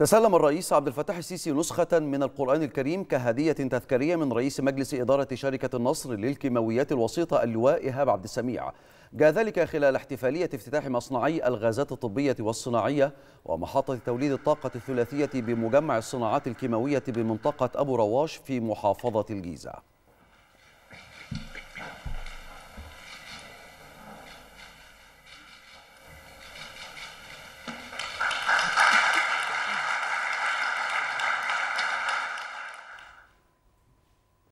تسلم الرئيس عبد الفتاح السيسي نسخة من القرآن الكريم كهدية تذكارية من رئيس مجلس إدارة شركة النصر للكيماويات الوسيطة اللواء إيهاب عبد السميع جاء ذلك خلال احتفالية افتتاح مصنعي الغازات الطبية والصناعية ومحطة توليد الطاقة الثلاثية بمجمع الصناعات الكيماوية بمنطقة أبو رواش في محافظة الجيزة